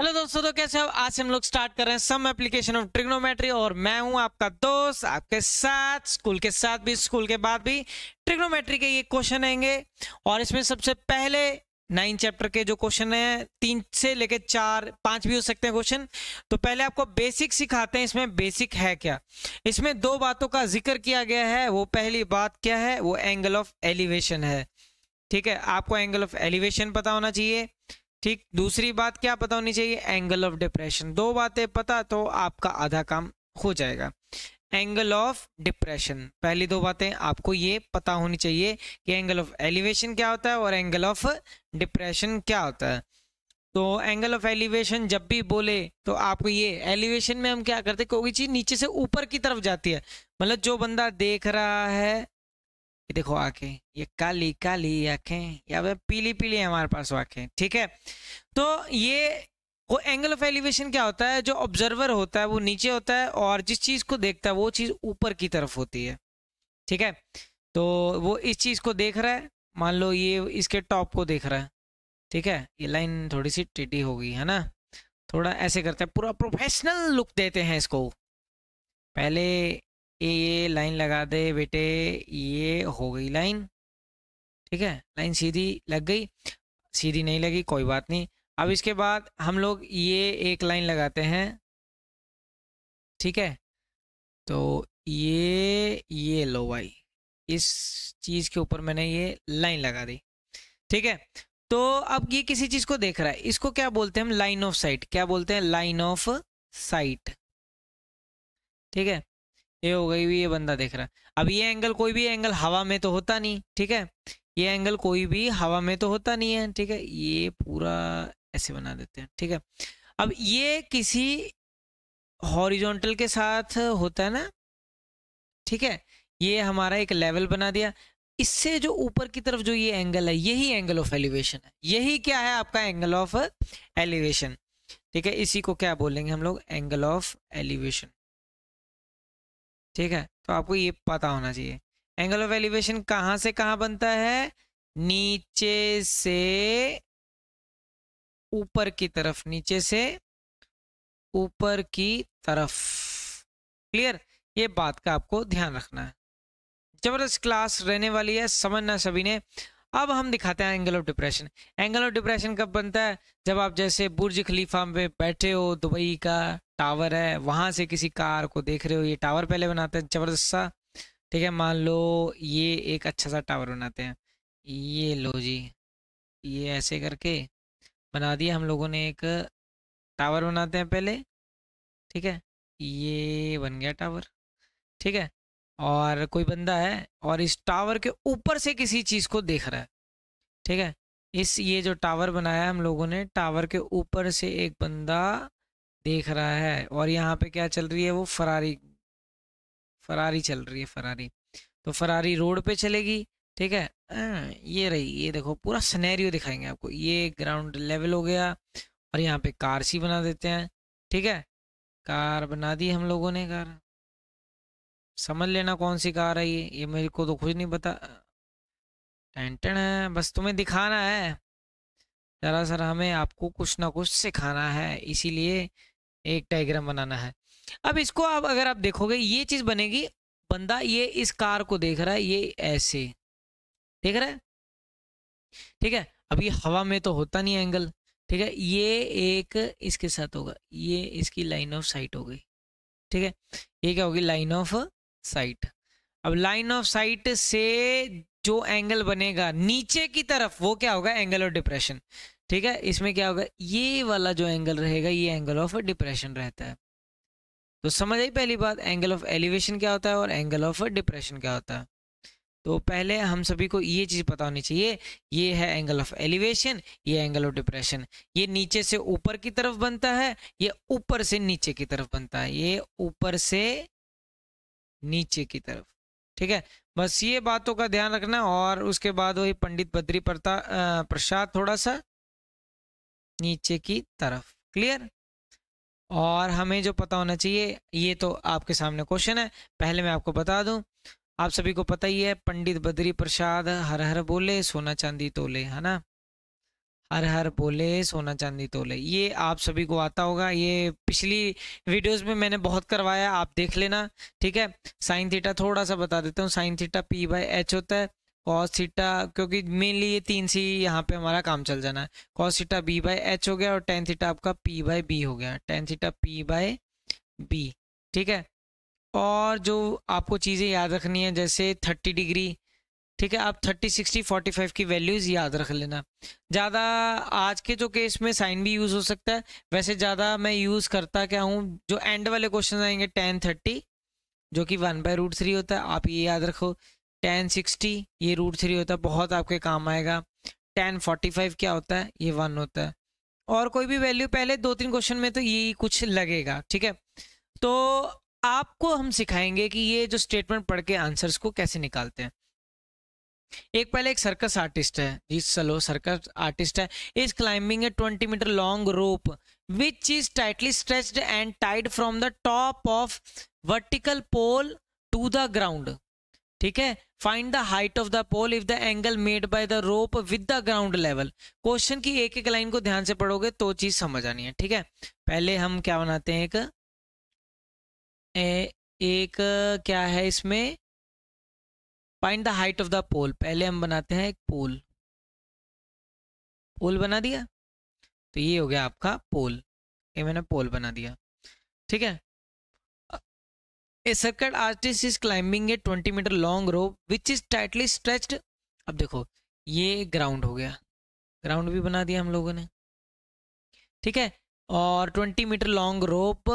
hello दोस्तों तो कैसे हो आज हम लोग स्टार्ट कर रहे हैं सम एप्लीकेशन ऑफ ट्रिग्नोमेट्री और मैं हूं आपका दोस्त आपके साथ स्कूल के साथ भी स्कूल के बाद भी ट्रिग्नोमेट्री के ये क्वेश्चन आएंगे और इसमें सबसे पहले नाइन चैप्टर के जो क्वेश्चन है तीन से लेके चार पांच भी हो सकते हैं क्वेश्चन तो पहले आपको बेसिक सिखाते हैं इसमें बेसिक है क्या इसमें दो बातों का जिक्र किया गया है वो पहली बात क्या है वो एंगल ऑफ एलिवेशन है ठीक है आपको एंगल ऑफ एलिवेशन पता होना चाहिए ठीक दूसरी बात क्या पता होनी चाहिए एंगल ऑफ डिप्रेशन दो बातें पता तो आपका आधा काम हो जाएगा एंगल ऑफ डिप्रेशन पहली दो बातें आपको ये पता होनी चाहिए कि एंगल ऑफ एलिवेशन क्या होता है और एंगल ऑफ डिप्रेशन क्या होता है तो एंगल ऑफ एलिवेशन जब भी बोले तो आपको ये एलिवेशन में हम क्या करते कोई चीज़ नीचे से ऊपर की तरफ जाती है मतलब जो बंदा देख रहा है ये देखो आंखें ये काली काली आंखें या फिर पीली पीली हमारे पास आंखें ठीक है तो ये वो एंगल ऑफ एलिवेशन क्या होता है जो ऑब्जर्वर होता है वो नीचे होता है और जिस चीज़ को देखता है वो चीज़ ऊपर की तरफ होती है ठीक है तो वो इस चीज़ को देख रहा है मान लो ये इसके टॉप को देख रहा है ठीक है ये लाइन थोड़ी सी टिटी हो गई है ना थोड़ा ऐसे करते हैं पूरा प्रोफेशनल लुक देते हैं इसको पहले ये लाइन लगा दे बेटे ये हो गई लाइन ठीक है लाइन सीधी लग गई सीधी नहीं लगी कोई बात नहीं अब इसके बाद हम लोग ये एक लाइन लगाते हैं ठीक है तो ये ये लो भाई इस चीज़ के ऊपर मैंने ये लाइन लगा दी ठीक है तो अब ये किसी चीज़ को देख रहा है इसको क्या बोलते हैं हम लाइन ऑफ साइट क्या बोलते हैं लाइन ऑफ साइट ठीक है ये हो गई भी ये बंदा देख रहा है अब ये एंगल कोई भी एंगल हवा में तो होता नहीं ठीक है ये एंगल कोई भी हवा में तो होता नहीं है ठीक है ये पूरा ऐसे बना देते हैं ठीक है अब ये किसी हॉरिजॉन्टल के साथ होता है ना ठीक है ये हमारा एक लेवल बना दिया इससे जो ऊपर की तरफ जो ये एंगल है यही एंगल ऑफ एलिवेशन है यही क्या है आपका एंगल ऑफ एलिवेशन ठीक है इसी को क्या बोलेंगे हम लोग एंगल ऑफ एलिवेशन ठीक है तो आपको ये पता होना चाहिए एंगल ऑफ एलिवेशन कहाँ से कहाँ बनता है नीचे से ऊपर की तरफ नीचे से ऊपर की तरफ क्लियर ये बात का आपको ध्यान रखना है जबरदस्त क्लास रहने वाली है समझना सभी ने अब हम दिखाते हैं angle of depression angle of depression कब बनता है जब आप जैसे बुर्ज खलीफा में बैठे हो दुबई का टावर है वहाँ से किसी कार को देख रहे हो ये टावर पहले बनाते हैं ज़बरदस्त सा ठीक है मान लो ये एक अच्छा सा टावर बनाते हैं ये लो जी ये ऐसे करके बना दिया हम लोगों ने एक टावर बनाते हैं पहले ठीक है ये बन गया टावर ठीक है और कोई बंदा है और इस टावर के ऊपर से किसी चीज़ को देख रहा है ठीक है इस ये जो टावर बनाया हम लोगों ने टावर के ऊपर से एक बंदा देख रहा है और यहाँ पे क्या चल रही है वो फरारी फरारी चल रही है फरारी तो फरारी रोड पे चलेगी ठीक है आ, हाँ, ये रही ये देखो पूरा सनेरियो दिखाएंगे आपको ये ग्राउंड लेवल हो गया और यहाँ पे कार सी बना देते हैं ठीक है कार बना दी हम लोगों ने कार समझ लेना कौन सी कार है ये ये मेरे को तो कुछ नहीं पता टेंटन है बस तुम्हें दिखाना है दरअसल हमें आपको कुछ ना कुछ सिखाना है इसीलिए एक डायग्राम बनाना है अब इसको आप अगर आप देखोगे ये चीज़ बनेगी बंदा ये इस कार को देख रहा है ये ऐसे देख रहा है ठीक है अब ये हवा में तो होता नहीं एंगल ठीक है ये एक इसके साथ होगा ये इसकी लाइन ऑफ साइट हो गई ठीक है ये क्या होगी लाइन ऑफ साइट अब लाइन ऑफ साइट से जो एंगल बनेगा नीचे की तरफ वो क्या होगा एंगल ऑफ डिप्रेशन ठीक है इसमें क्या होगा ये वाला जो एंगल रहेगा ये एंगल ऑफ डिप्रेशन रहता है तो समझ आई पहली बात एंगल ऑफ एलिवेशन क्या होता है और एंगल ऑफ डिप्रेशन क्या होता है तो पहले हम सभी को ये चीज़ पता होनी चाहिए ये है एंगल ऑफ एलिवेशन ये एंगल ऑफ डिप्रेशन ये नीचे से ऊपर की तरफ बनता है ये ऊपर से नीचे की तरफ बनता है ये ऊपर से नीचे की तरफ ठीक है बस ये बातों का ध्यान रखना और उसके बाद वही पंडित बद्री प्रता प्रसाद थोड़ा सा नीचे की तरफ क्लियर और हमें जो पता होना चाहिए ये तो आपके सामने क्वेश्चन है पहले मैं आपको बता दूं आप सभी को पता ही है पंडित बद्री प्रसाद हर हर बोले सोना चांदी तोले है ना हर हर बोले सोना चांदी तोले ये आप सभी को आता होगा ये पिछली वीडियोस में मैंने बहुत करवाया आप देख लेना ठीक है साइन थीटा थोड़ा सा बता देता हूँ sine theta P by H होता है कॉस थीटा क्योंकि मेनली ये तीन सी यहाँ पे हमारा काम चल जाना है cos theta B by H हो गया और टेन थीटा आपका पी बाई बी हो गया tan theta P by B ठीक है और जो आपको चीज़ें याद रखनी है जैसे थर्टी डिग्री ठीक है आप थर्टी सिक्सटी फोर्टी फाइव की वैल्यूज़ याद रख लेना ज़्यादा आज के जो केस में साइन भी यूज़ हो सकता है वैसे ज़्यादा मैं यूज़ करता क्या हूँ जो एंड वाले क्वेश्चन आएंगे टेन थर्टी जो कि वन बाय रूट थ्री होता है आप ये याद रखो टेन सिक्सटी ये रूट थ्री होता है बहुत आपके काम आएगा टेन फोर्टी फाइव क्या होता है ये वन होता है और कोई भी वैल्यू पहले दो तीन क्वेश्चन में तो यही कुछ लगेगा ठीक है तो आपको हम सिखाएंगे कि ये जो स्टेटमेंट पढ़ के आंसर्स को कैसे निकालते हैं एक पहले एक सर्कस आर्टिस्ट है जी सलो सर्कस आर्टिस्ट है is climbing a twenty metre long rope which is tightly stretched and tied from the top of vertical pole to the ground ठीक है find the height of the pole if the angle made by the rope with the ground level question की एक एक line को ध्यान से पढ़ोगे तो चीज समझ आनी है ठीक है पहले हम क्या बनाते हैं एक ए, एक क्या है इसमें find the height of the pole पहले हम बनाते हैं एक पोल पोल बना दिया तो ये हो गया आपका पोल ये मैंने पोल बना दिया ठीक है a circus artist is climbing a twenty metre long rope which is tightly stretched अब देखो ये ग्राउंड हो गया ग्राउंड भी बना दिया हम लोगों ने ठीक है और 20 metre long rope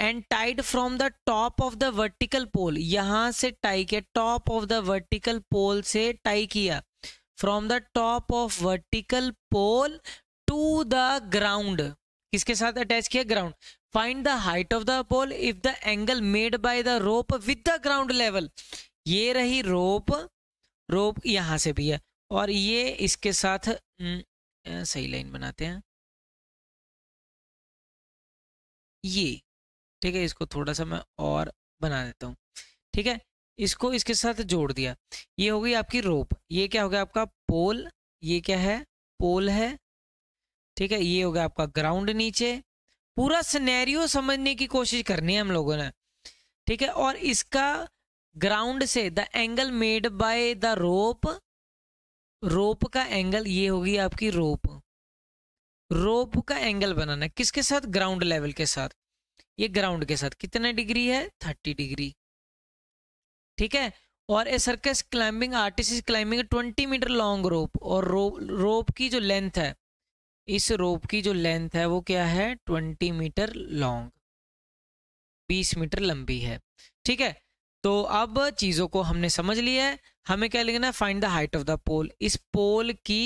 and tied from the top of the vertical pole यहां से टाई किया top of the vertical pole से टाई किया from the top of vertical pole to the ground किसके साथ अटैच किया ground find the height of the pole if the angle made by the rope with the ground level ये रही रोप रोप यहां से भी है और ये इसके साथ न, हम्म, सही लाइन बनाते हैं ये ठीक है इसको थोड़ा सा मैं और बना देता हूँ ठीक है इसको इसके साथ जोड़ दिया ये हो गई आपकी रोप ये क्या हो गया आपका पोल ये क्या है पोल है ठीक है ये हो गया आपका ग्राउंड नीचे पूरा सिनेरियो समझने की कोशिश करनी है हम लोगों ने ठीक है और इसका ग्राउंड से the angle made by the rope rope का एंगल ये होगी आपकी रोप रोप का एंगल बनाना किसके साथ ग्राउंड लेवल के साथ ये ग्राउंड के साथ कितना डिग्री है थर्टी डिग्री ठीक है और a circus climbing artist is climbing twenty metre long rope और रो, रोप की जो लेंथ है इस रोप की जो लेंथ है वो क्या है ट्वेंटी मीटर लॉन्ग बीस मीटर लंबी है ठीक है तो अब चीज़ों को हमने समझ लिया है हमें क्या लिखना है find the height of the pole इस पोल की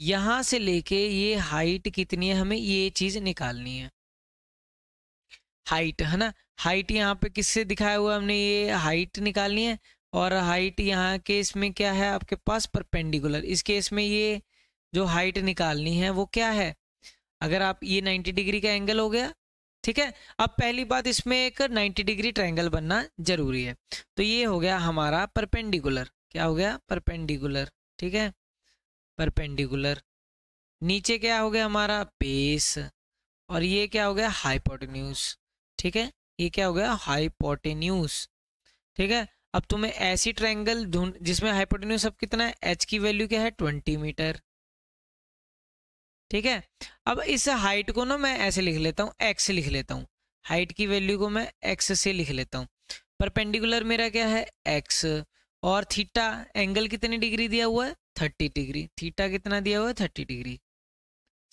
यहां से लेके ये हाइट कितनी है हमें ये चीज़ निकालनी है हाइट है ना हाइट यहाँ पे किससे दिखाया हुआ हमने ये हाइट निकालनी है और हाइट यहाँ के इसमें क्या है आपके पास परपेंडिकुलर इस केस में ये जो हाइट निकालनी है वो क्या है अगर आप ये 90 डिग्री का एंगल हो गया ठीक है अब पहली बात इसमें एक 90 डिग्री ट्रायंगल बनना जरूरी है तो ये हो गया हमारा परपेंडिकुलर क्या हो गया परपेंडिकुलर ठीक है परपेंडिकुलर नीचे क्या हो गया हमारा बेस और ये क्या हो गया हाइपोटेन्यूज ठीक है ये क्या हो गया हाइपोटेन्यूज ठीक है अब तुम्हें ऐसी ट्रायंगल ढूंढ जिसमें हाइपोटेन्यूज अब कितना है एच की वैल्यू क्या है ट्वेंटी मीटर ठीक है अब इस हाइट को ना मैं ऐसे लिख लेता हूँ एक्स लिख लेता हूँ हाइट की वैल्यू को मैं एक्स से लिख लेता हूँ परपेंडिकुलर मेरा क्या है एक्स और थीटा एंगल कितनी डिग्री दिया हुआ है थर्टी डिग्री थीटा कितना दिया हुआ है थर्टी डिग्री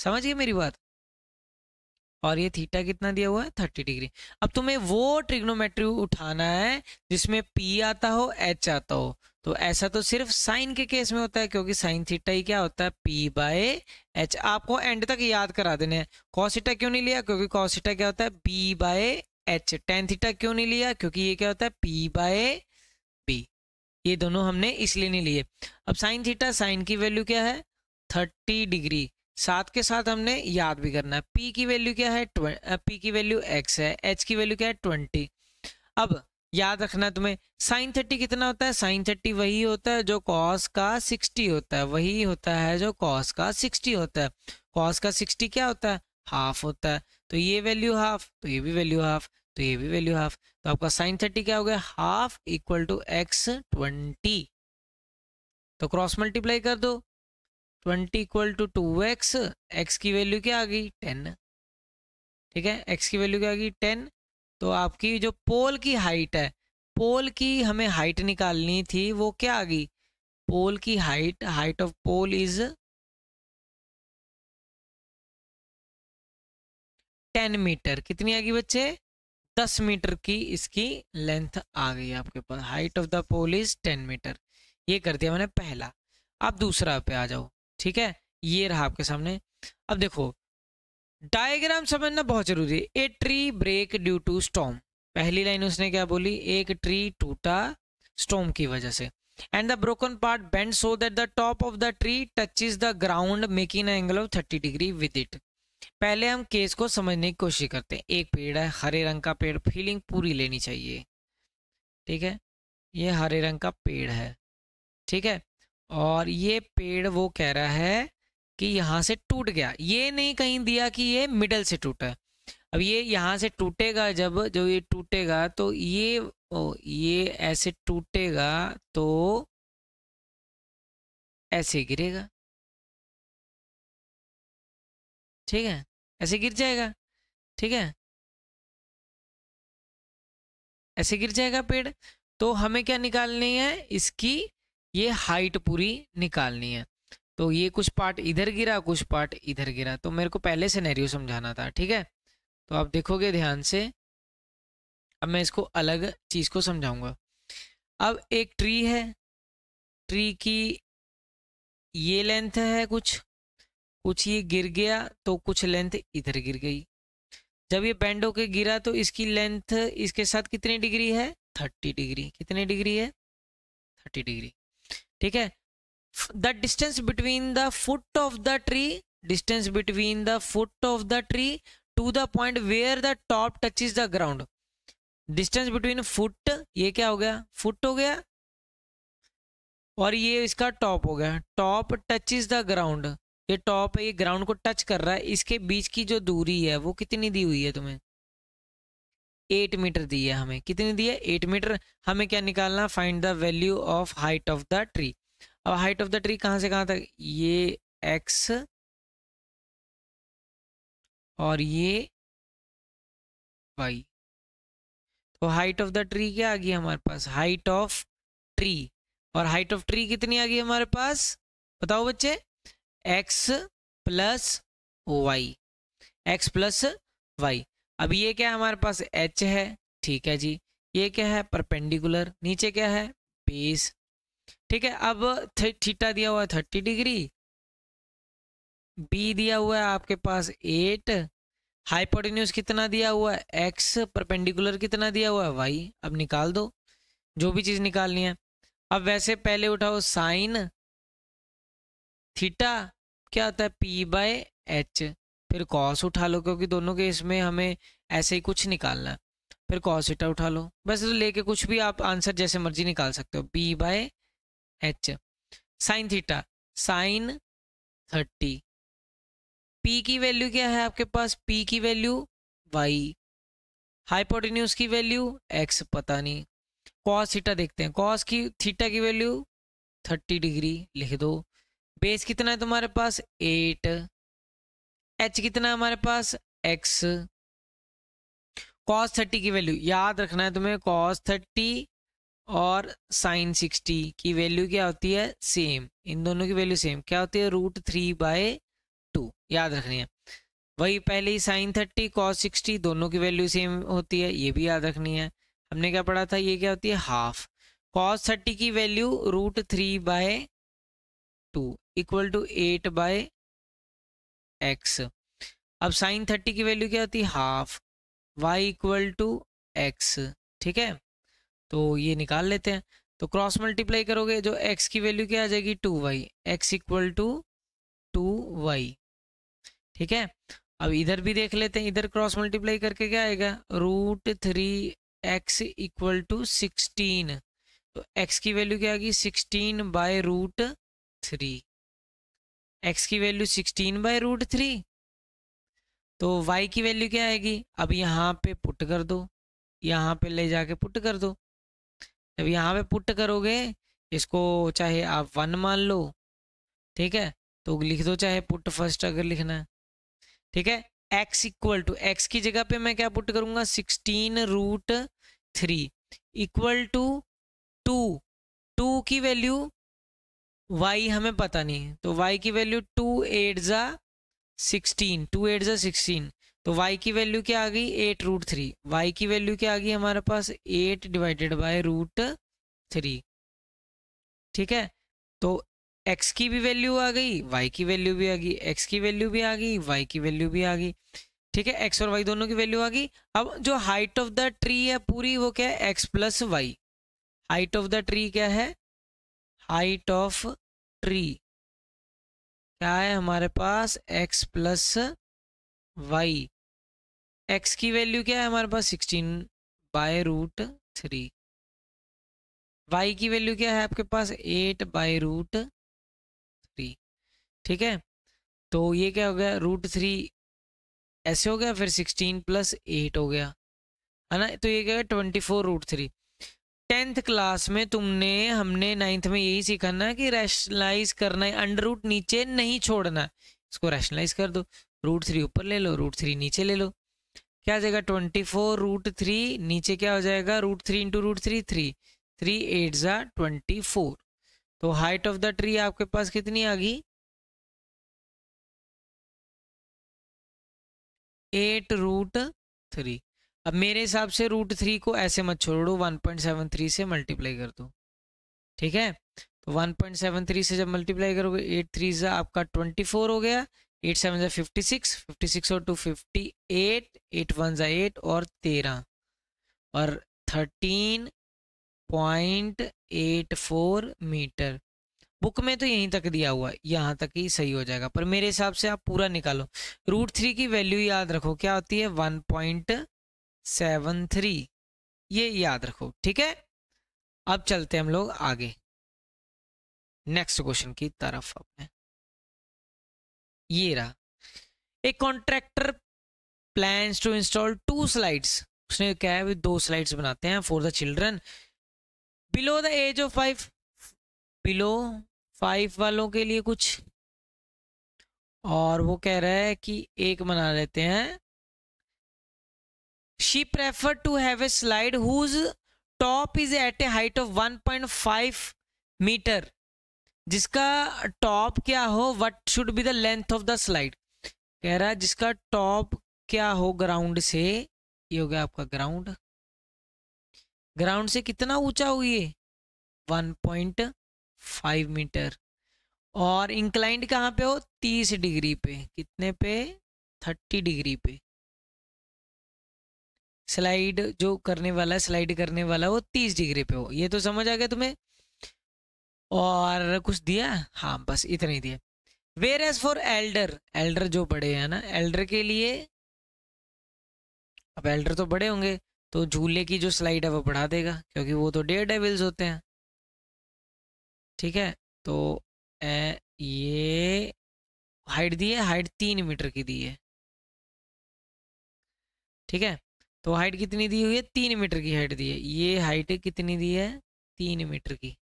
समझ गए मेरी बात और ये थीटा कितना दिया हुआ है थर्टी डिग्री अब तुम्हें वो ट्रिग्नोमेट्री उठाना है जिसमें पी आता हो एच आता हो तो ऐसा तो सिर्फ साइन के केस में होता है क्योंकि साइन थीटा ही क्या होता है पी बाय एच आपको एंड तक याद करा देने हैं कॉसिटा क्यों नहीं लिया क्योंकि कॉसिटा क्या होता है B by H tan theta क्यों नहीं लिया क्योंकि ये क्या होता है पी बाय बी ये दोनों हमने इसलिए नहीं लिए अब साइन थीटा साइन की वैल्यू क्या है थर्टी डिग्री साथ के साथ हमने याद भी करना है पी की वैल्यू क्या है पी की वैल्यू एक्स है एच की वैल्यू क्या है ट्वेंटी अब याद रखना तुम्हें साइन थर्टी कितना होता है साइन थर्टी वही होता है जो कॉस का सिक्सटी होता है वही होता है जो कॉस का सिक्सटी होता है कॉस का सिक्सटी क्या होता है हाफ होता है तो ये वैल्यू हाफ तो ये भी वैल्यू हाफ तो ये भी वैल्यू हाफ तो आपका साइन थर्टी क्या हो गया half equal to X twenty तो क्रॉस मल्टीप्लाई कर दो twenty equal to two X X की वैल्यू क्या आ गई टेन ठीक है एक्स की वैल्यू क्या आ गई टेन तो आपकी जो पोल की हाइट है पोल की हमें हाइट निकालनी थी वो क्या आ गई पोल की height height of pole is ten metre कितनी आ गई बच्चे दस मीटर की इसकी लेंथ आ गई आपके पास height of the pole is ten metre ये कर दिया मैंने पहला अब दूसरा पे आ जाओ ठीक है ये रहा आपके सामने अब देखो डायग्राम समझना बहुत जरूरी है a tree break due to storm पहली लाइन उसने क्या बोली एक ट्री टूटा स्टॉम की वजह से and the broken part bend so that the top of the tree is the ground making angle of thirty degree with it पहले हम केस को समझने की कोशिश करते हैं एक पेड़ है हरे रंग का पेड़ फीलिंग पूरी लेनी चाहिए ठीक है ये हरे रंग का पेड़ है ठीक है और ये पेड़ वो कह रहा है कि यहाँ से टूट गया ये नहीं कहीं दिया कि ये मिडल से टूटा अब ये यहाँ से टूटेगा जब जब ये टूटेगा तो ये ओ, ये ऐसे टूटेगा तो ऐसे गिरेगा ठीक है ऐसे गिर जाएगा ठीक है ऐसे गिर जाएगा पेड़ तो हमें क्या निकालनी है इसकी ये हाइट पूरी निकालनी है तो ये कुछ पार्ट इधर गिरा कुछ पार्ट इधर गिरा तो मेरे को पहले सिनेरियो समझाना था ठीक है तो आप देखोगे ध्यान से अब मैं इसको अलग चीज़ को समझाऊंगा अब एक ट्री है ट्री की ये लेंथ है कुछ कुछ ये गिर गया तो कुछ लेंथ इधर गिर गई जब ये बेंड होके गिरा तो इसकी लेंथ इसके साथ कितनी डिग्री है थर्टी डिग्री कितनी डिग्री है थर्टी डिग्री ठीक है the distance between the foot of the tree distance between the foot of the tree to the point where the top touch is the ground distance between foot ये क्या हो गया foot हो गया और ये इसका टॉप हो गया top touch is the ground ये टॉप है ये ग्राउंड को टच कर रहा है इसके बीच की जो दूरी है वो कितनी दी हुई है तुम्हें एट मीटर दी है हमें कितनी दी है एट मीटर हमें क्या निकालना find the value of height of the tree अब हाइट ऑफ द ट्री कहाँ से कहाँ तक ये एक्स और ये वाई तो हाइट ऑफ द ट्री क्या आ गई हमारे पास हाइट ऑफ ट्री और हाइट ऑफ ट्री कितनी आ गई हमारे पास बताओ बच्चे X plus Y X plus Y अब ये क्या हमारे पास एच है ठीक है जी ये क्या है परपेंडिकुलर नीचे क्या है बेस ठीक है अब थीटा दिया हुआ है थर्टी डिग्री बी दिया हुआ है आपके पास एट हाइपोटेन्यूज कितना दिया हुआ है एक्स परपेंडिकुलर कितना दिया हुआ है वाई अब निकाल दो जो भी चीज़ निकालनी है अब वैसे पहले उठाओ साइन थीटा क्या होता है पी बाय एच फिर कॉस उठा लो क्योंकि दोनों के इसमें हमें ऐसे ही कुछ निकालना है फिर कॉस इटा उठा लो बस तो लेके कुछ भी आप आंसर जैसे मर्जी निकाल सकते हो B by H sine theta sine thirty P की वैल्यू क्या है आपके पास पी की वैल्यू वाई हाइपोटेन्यूज की वैल्यू एक्स पता नहीं कॉस थीटा देखते हैं कॉस की थीटा की वैल्यू थर्टी डिग्री लिख दो बेस कितना है तुम्हारे पास एट एच कितना हमारे पास एक्स कॉस थर्टी की वैल्यू याद रखना है तुम्हें कॉस थर्टी और साइन सिक्सटी की वैल्यू क्या होती है सेम इन दोनों की वैल्यू सेम क्या होती है रूट थ्री बाय टू याद रखनी है वही पहले ही साइन थर्टी कॉस सिक्सटी दोनों की वैल्यू सेम होती है ये भी याद रखनी है हमने क्या पढ़ा था ये क्या होती है हाफ कॉस थर्टी की value root three by two equal to eight by X अब साइन थर्टी की वैल्यू क्या होती है half Y equal to X ठीक है तो ये निकाल लेते हैं तो क्रॉस मल्टीप्लाई करोगे जो एक्स की वैल्यू क्या आ जाएगी two Y X equal to two Y ठीक है अब इधर भी देख लेते हैं इधर क्रॉस मल्टीप्लाई करके क्या आएगा root three X equal to sixteen तो एक्स की वैल्यू क्या आ गई sixteen by root three X की value sixteen by root three तो वाई की वैल्यू क्या आएगी अब यहाँ पे पुट कर दो यहाँ पे ले जाके पुट कर दो जब यहाँ पे पुट करोगे इसको चाहे आप वन मान लो ठीक है तो लिख दो चाहे पुट फर्स्ट अगर लिखना है ठीक है एक्स इक्वल टू एक्स की जगह पे मैं क्या पुट करूँगा sixteen root three equal to two two की वैल्यू वाई हमें पता नहीं है तो वाई की वैल्यू टू एट ज़ा सिक्सटीन टू एट ज़ा सिक्सटीन तो वाई की वैल्यू क्या आ गई एट रूट थ्री वाई की वैल्यू क्या आ गई हमारे पास eight divided by root three ठीक है तो एक्स की भी वैल्यू आ गई वाई की वैल्यू भी आ गई एक्स की वैल्यू भी आ गई वाई की वैल्यू भी आ गई ठीक है एक्स और वाई दोनों की वैल्यू आ गई अब जो हाइट ऑफ द ट्री है पूरी वो क्या है X plus Y height of the tree क्या है हाइट ऑफ ट्री क्या है हमारे पास x प्लस वाई एक्स की वैल्यू क्या है हमारे पास sixteen by root three Y की वैल्यू क्या है आपके पास एट बाय रूट थ्री ठीक है तो ये क्या हो गया रूट थ्री ऐसे हो गया फिर सिक्सटीन प्लस एट हो गया है ना तो ये क्या twenty four root three tenth class में तुमने हमने नाइन्थ में यही सीखा ना कि रैशनलाइज करना है अंडर रूट नीचे नहीं छोड़ना इसको रैशनलाइज कर दो रूट थ्री ऊपर ले लो रूट थ्री नीचे ले लो क्या आ जाएगा ट्वेंटी फोर रूट थ्री नीचे क्या हो जाएगा root three into root three three three eight ज़ा ट्वेंटी फोर तो हाइट ऑफ द ट्री आपके पास कितनी आ गई एट रूट थ्री अब मेरे हिसाब से रूट थ्री को ऐसे मत छोड़ो 1.73 से मल्टीप्लाई कर दो ठीक है तो 1.73 से जब मल्टीप्लाई करोगे एट थ्री ज़ा आपका 24 हो गया एट सेवन ज़ा फिफ्टी सिक्स फिफ्टी सिक्स और two fifty eight eight one ज़ा एट और तेरह और thirteen point eight four metre book में तो यहीं तक दिया हुआ है यहाँ तक ही सही हो जाएगा पर मेरे हिसाब से आप पूरा निकालो रूट थ्री की वैल्यू याद रखो क्या होती है वन पॉइंट सेवन थ्री ये याद रखो ठीक है अब चलते हैं हम लोग आगे नेक्स्ट क्वेश्चन की तरफ अपने ये रहा एक contractor plan to install two slides उसने क्या है दो स्लाइड्स बनाते हैं for the children below the age of five below five वालों के लिए कुछ और वो कह रहा है कि एक बना लेते हैं she preferred to have a slide whose top is at a height of 1.5 meter जिसका टॉप क्या हो what should be the length of the slide कह रहा है जिसका टॉप क्या हो ग्राउंड से ये हो गया आपका ग्राउंड ग्राउंड से कितना ऊंचा हो ये 1.5 मीटर और इंक्लाइंड कहाँ पे हो 30 डिग्री पे कितने पे 30 डिग्री पे स्लाइड जो करने वाला है स्लाइड करने वाला वो तीस डिग्री पे हो ये तो समझ आ गया तुम्हें और कुछ दिया हाँ बस इतना ही दिया whereas for elder elder जो बड़े हैं ना एल्डर के लिए अब एल्डर तो बड़े होंगे तो झूले की जो स्लाइड है वो बढ़ा देगा क्योंकि वो तो डेढ़ डेविल्स होते हैं ठीक है तो ए, ये हाइट दी है हाइट तीन मीटर की दी है ठीक है तो हाइट कितनी दी हुई है तीन मीटर की हाइट दी है ये हाइट कितनी दी है तीन मीटर की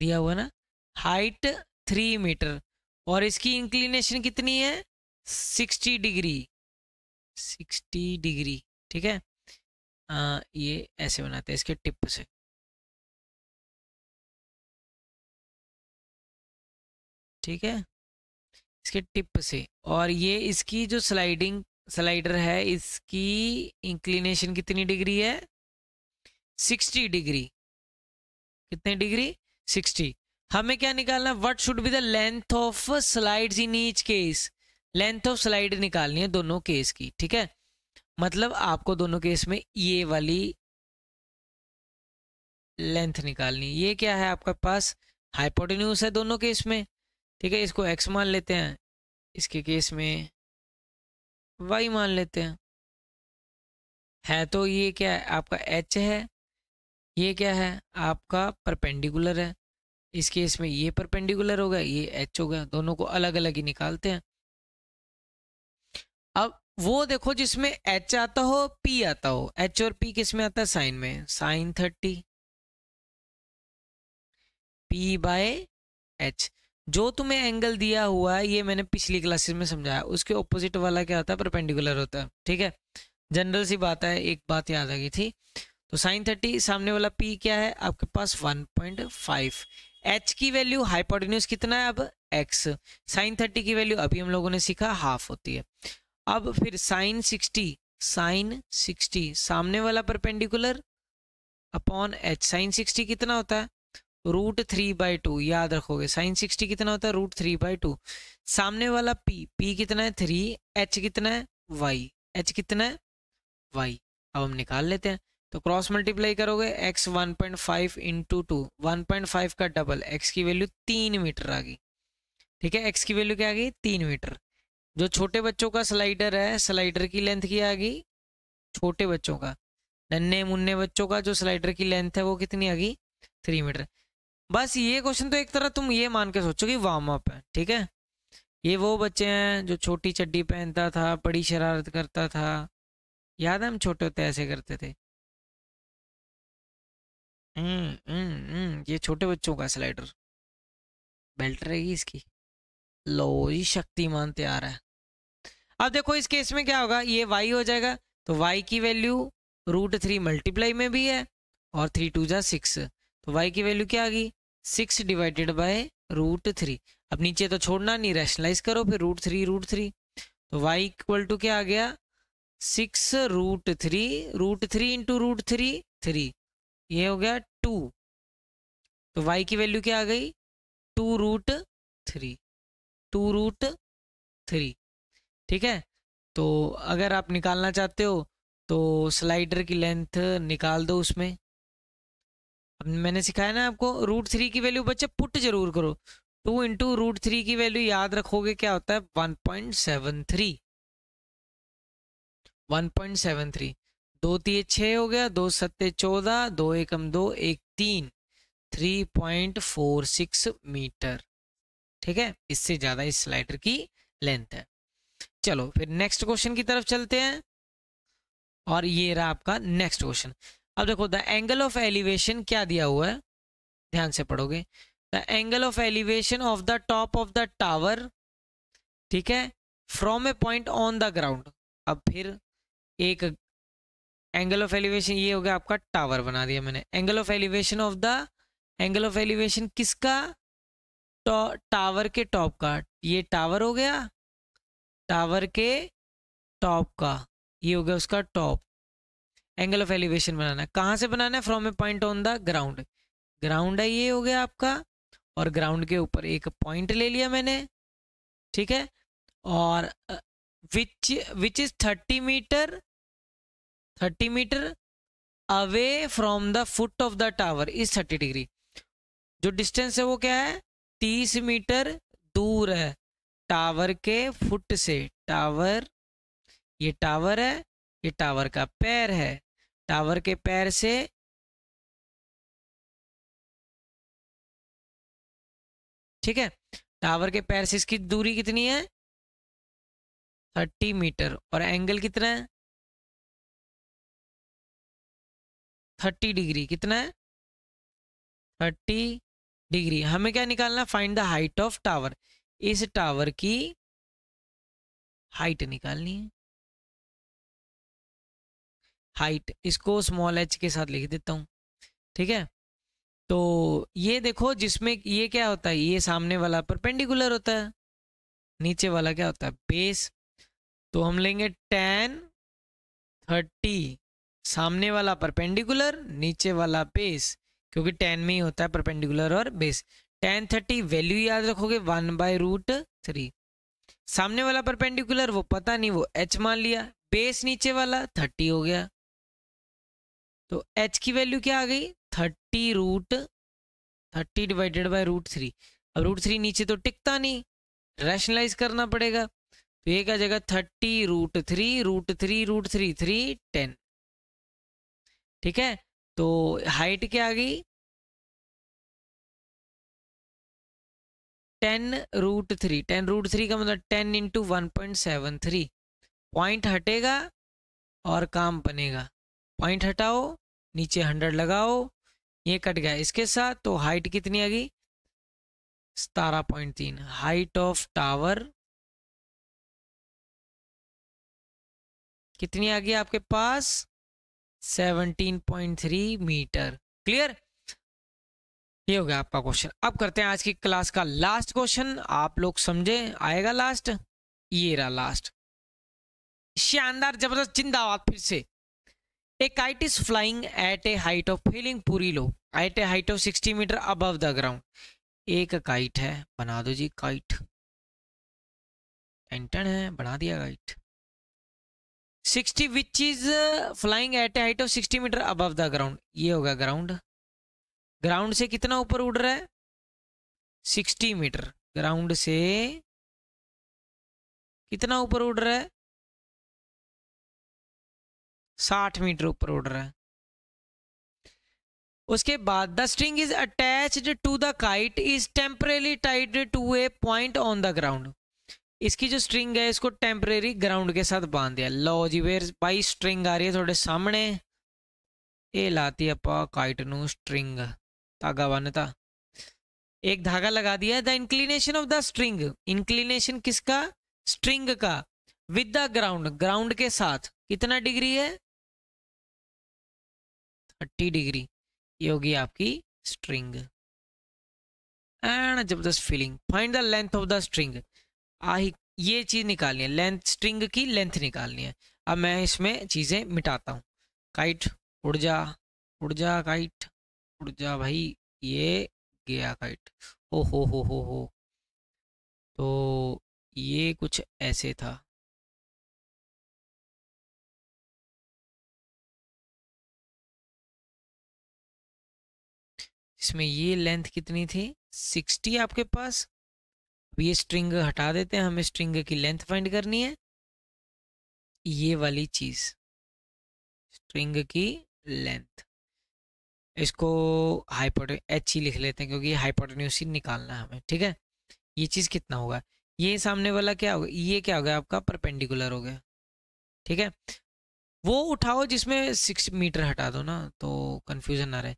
दिया हुआ ना हाइट थ्री मीटर और इसकी इंक्लिनेशन कितनी है सिक्सटी डिग्री सिक्सटी डिग्री ठीक है आ, ये ऐसे बनाते हैं इसके टिप से ठीक है इसके टिप से और ये इसकी जो स्लाइडिंग स्लाइडर है इसकी इंक्लिनेशन कितनी डिग्री है सिक्सटी डिग्री कितने डिग्री सिक्सटी हमें क्या निकालना what should be the length of slide in each case length of slide निकालनी है दोनों केस की ठीक है मतलब आपको दोनों केस में ये वाली लेंथ निकालनी ये क्या है आपके पास हाइपोटेन्यूस है दोनों केस में ठीक है इसको एक्स मान लेते हैं इसके केस में वाई मान लेते हैं है तो ये क्या है आपका एच है ये क्या है आपका परपेंडिकुलर है इस केस में ये परपेंडिकुलर हो गया ये एच हो गया दोनों को अलग अलग ही निकालते हैं अब वो देखो जिसमें एच आता हो पी आता हो एच और पी किस में आता है साइन में sine thirty P by H जो तुम्हें एंगल दिया हुआ है ये मैंने पिछली क्लासेस में समझाया उसके ऑपोजिट वाला क्या होता है परपेंडिकुलर होता है ठीक है जनरल सी बात है एक बात याद आ गई थी तो साइन थर्टी सामने वाला पी क्या है आपके पास वन पॉइंट फाइव एच की वैल्यू हाइपोटेन्यूज कितना है अब एक्स साइन थर्टी की वैल्यू अभी हम लोगों ने सीखा हाफ होती है अब फिर साइन सिक्सटी साइन सिक्सटी सामने वाला perpendicular upon H sine sixty कितना होता है रूट थ्री बाई टू याद रखोगे साइन सिक्सटी कितना होता है रूट थ्री बाई टू सामने वाला पी पी कितना है थ्री एच कितना है वाई एच कितना है वाई अब हम निकाल लेते हैं तो क्रॉस मल्टीप्लाई करोगे X one point five into two one point five का डबल एक्स की वैल्यू तीन मीटर आ गई ठीक है एक्स की वैल्यू क्या आ गई तीन मीटर जो छोटे बच्चों का स्लाइडर है स्लाइडर की लेंथ क्या आ गई छोटे बच्चों का नन्हे मुन्ने बच्चों का जो स्लाइडर की लेंथ है वो कितनी आ गई थ्री मीटर बस ये क्वेश्चन तो एक तरह तुम ये मान के सोचो कि वार्म अप है ठीक है ये वो बच्चे हैं जो छोटी चड्डी पहनता था बड़ी शरारत करता था याद है हम छोटे होते ऐसे करते थे हम्म हम्म हम्म ये छोटे बच्चों का स्लाइडर बेल्ट रहेगी इसकी लो जी शक्तिमान तैयार है अब देखो इस केस में क्या होगा ये वाई हो जाएगा तो वाई की वैल्यू रूट थ्री मल्टीप्लाई में भी है और थ्री टू जा सिक्स तो वाई की वैल्यू क्या आ गई six divided by root three अब नीचे तो छोड़ना नहीं रैशनलाइज करो फिर रूट थ्री रूट थ्री तो वाई इक्वल टू क्या आ गया six root three root three into root three three ये हो गया टू तो वाई की वैल्यू क्या आ गई two root three two root three ठीक है तो अगर आप निकालना चाहते हो तो स्लाइडर की लेंथ निकाल दो उसमें अब मैंने सिखाया ना आपको रूट थ्री की वैल्यू बच्चे पुट जरूर करो टू इंटू रूट थ्री की वैल्यू याद रखोगे क्या होता है one point seven three one point seven three दो तीय छः हो गया दो सत्ते चौदह दो एकम दो एक तीन three point four six metre ठीक है इससे ज़्यादा इस स्लाइडर की लेंथ है चलो फिर नेक्स्ट क्वेश्चन की तरफ चलते हैं और ये रहा आपका नेक्स्ट क्वेश्चन अब देखो द एंगल ऑफ एलिवेशन क्या दिया हुआ है ध्यान से पढ़ोगे the angle of elevation of the top of the tower ठीक है from a point on the ground अब फिर एक एंगल ऑफ एलिवेशन ये हो गया आपका टावर बना दिया मैंने angle of elevation of the angle of elevation किसका टावर के टॉप का ये टावर हो गया टावर के टॉप का ये हो गया उसका टॉप एंगल ऑफ एलिवेशन बनाना है कहाँ से बनाना है from a point on the ground ground है ये हो गया आपका और ग्राउंड के ऊपर एक पॉइंट ले लिया मैंने ठीक है और which which is thirty metre thirty metre away from the foot of the tower is thirty degree जो डिस्टेंस है वो क्या है तीस मीटर दूर है टावर के फुट से टावर ये टावर है ये टावर का पैर है टावर के पैर से ठीक है टावर के पैर से इसकी दूरी कितनी है थर्टी मीटर और एंगल कितना है थर्टी डिग्री कितना है थर्टी डिग्री हमें क्या निकालना find the height of tower इस टावर की हाइट निकालनी है हाइट इसको स्मॉल एच के साथ लिख देता हूँ ठीक है तो ये देखो जिसमें ये क्या होता है ये सामने वाला परपेंडिकुलर होता है नीचे वाला क्या होता है बेस तो हम लेंगे टेन थर्टी सामने वाला परपेंडिकुलर नीचे वाला बेस क्योंकि टेन में ही होता है परपेंडिकुलर और बेस टेन थर्टी वैल्यू याद रखोगे वन बाय रूट थ्री सामने वाला परपेंडिकुलर वो पता नहीं वो एच मान लिया बेस नीचे वाला थर्टी हो गया तो एच की वैल्यू क्या आ गई thirty root thirty divided by root three अब रूट थ्री नीचे तो टिकता नहीं रैशनलाइज करना पड़ेगा तो ये क्या जाएगा thirty root three root three root three three ten ठीक है तो हाइट क्या आ गई ten root three ten root three का मतलब ten into one point seven three point हटेगा और काम बनेगा पॉइंट हटाओ नीचे हंड्रेड लगाओ ये कट गया इसके साथ तो हाइट कितनी आ गई सतारह पॉइंट तीन हाइट ऑफ टावर कितनी आ गई आपके पास seventeen point three metre clear ये हो गया आपका क्वेश्चन अब करते हैं आज की क्लास का लास्ट क्वेश्चन आप लोग समझे आएगा लास्ट ये रहा लास्ट शानदार जबरदस्त जिंदाबाद फिर से A kite is flying at a height of feeling पूरी लो at a height of 60 metre above the ground एक काइट है बना दो जी काइट एंटन है बना दिया kite 60 which is flying at a height of 60 metre above the ground ये होगा ग्राउंड ग्राउंड से कितना ऊपर उड़ रहा है 60 मीटर ग्राउंड से कितना ऊपर उड़ रहा है साठ मीटर ऊपर उड़ रहा है उसके बाद the string is attached to the kite is temporarily tied to a point on the ground इसकी जो स्ट्रिंग है इसको टेम्परेरी ग्राउंड के साथ बांध दिया लो जी वेर बाई स्ट्रिंग आ रही है थोड़े सामने ये लाती है अपा काइट नू स्ट्रिंग धागा बनता एक धागा लगा दिया the inclination of the string inclination किसका स्ट्रिंग का विद द ग्राउंड ग्राउंड के साथ कितना डिग्री है थर्टी डिग्री ये होगी आपकी स्ट्रिंग एंड जबरदस्त feeling find the length of the string आ ये चीज़ निकालनी है लेंथ स्ट्रिंग की लेंथ निकालनी है अब मैं इसमें चीज़ें मिटाता हूँ काइट उड़ जा उड़ जा काइट उड़ जा भाई ये गया काइट ओ हो हो हो हो तो ये कुछ ऐसे था इसमें ये लेंथ कितनी थी 60 आपके पास अब ये स्ट्रिंग हटा देते हैं हमें स्ट्रिंग की लेंथ फाइंड करनी है ये वाली चीज़ स्ट्रिंग की लेंथ इसको हाइपोट एच ही लिख लेते हैं क्योंकि हाइपोटन्यूस ही निकालना है हमें ठीक है ये चीज़ कितना होगा ये सामने वाला क्या होगा ये क्या होगा आपका परपेंडिकुलर हो गया ठीक है वो उठाओ जिसमें सिक्स मीटर हटा दो ना तो कन्फ्यूज़न ना रहे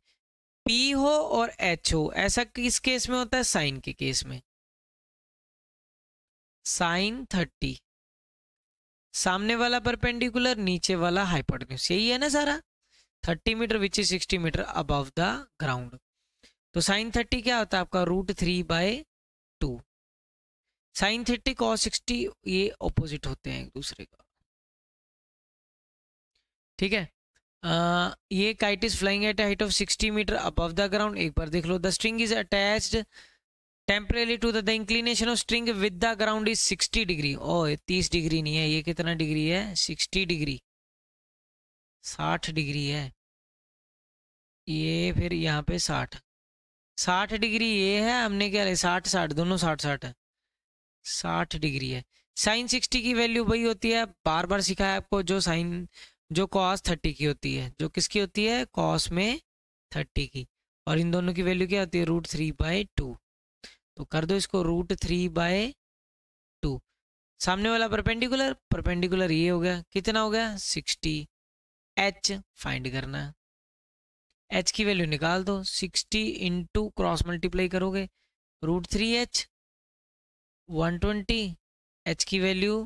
पी हो और एच हो ऐसा किस केस में होता है साइन के केस में साइन थर्टी सामने वाला परपेंडिकुलर नीचे वाला हाइपोटेन्यूस यही है ना सारा thirty metre which is sixty metre above the ground तो साइन थर्टी क्या होता है आपका root three by two sine thirty cos sixty ये ऑपोजिट होते हैं एक दूसरे का ठीक है ये kite is flying at height of 60 metre above the ground एक बार देख लो the string is attach temporarily to the inclination of string with the ground is 60 degree O 30 degree नहीं है ये कितना डिग्री है 60 डिग्री 60 डिग्री है ये फिर यहाँ पे 60 60 डिग्री ये है हमने क्या ले 60 60 दोनों 60 60 है 60 डिग्री है साइन सिक्सटी की वैल्यू वही होती है बार बार सिखाया आपको जो साइन जो कॉस थर्टी की होती है जो किसकी होती है कॉस में थर्टी की और इन दोनों की वैल्यू क्या होती है रूट थ्री बाय टू तो कर दो इसको रूट थ्री बाय टू सामने वाला परपेंडिकुलर परपेंडिकुलर ये हो गया कितना हो गया सिक्सटी एच फाइंड करना है एच की वैल्यू निकाल दो सिक्सटी इंटू क्रॉस मल्टीप्लाई करोगे root three H one twenty H की value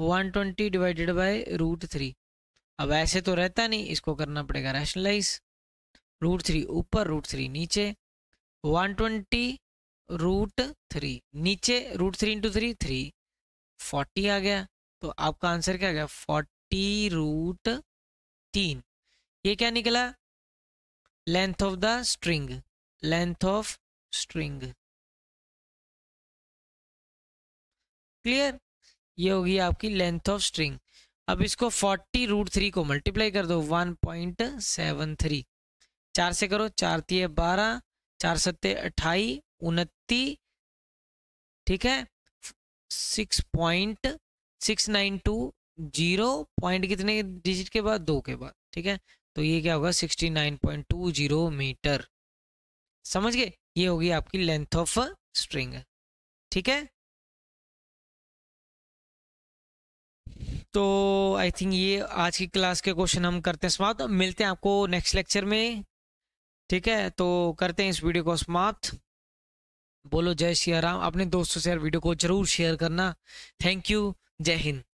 one twenty divided by root three अब ऐसे तो रहता नहीं इसको करना पड़ेगा रैशनलाइज रूट थ्री ऊपर रूट थ्री नीचे वन ट्वेंटी रूट थ्री नीचे root three into three three forty आ गया तो आपका आंसर क्या आ गया फोर्टी रूट तीन ये क्या निकला length of the string length of string clear ये होगी आपकी लेंथ ऑफ स्ट्रिंग अब इसको फोर्टी रूट थ्री को मल्टीप्लाई कर दो वन पॉइंट सेवन थ्री चार से करो चार तीय बारह चार सत्ते अट्ठाई उनती ठीक है six point six nine two zero point कितने डिजिट के बाद दो के बाद ठीक है तो ये क्या होगा sixty nine point two zero metre समझ गए ये होगी आपकी लेंथ ऑफ स्ट्रिंग ठीक है तो आई थिंक ये आज की क्लास के क्वेश्चन हम करते हैं समाप्त मिलते हैं आपको नेक्स्ट लेक्चर में ठीक है तो करते हैं इस वीडियो को समाप्त बोलो जय श्री राम अपने दोस्तों से यार वीडियो को जरूर शेयर करना थैंक यू जय हिंद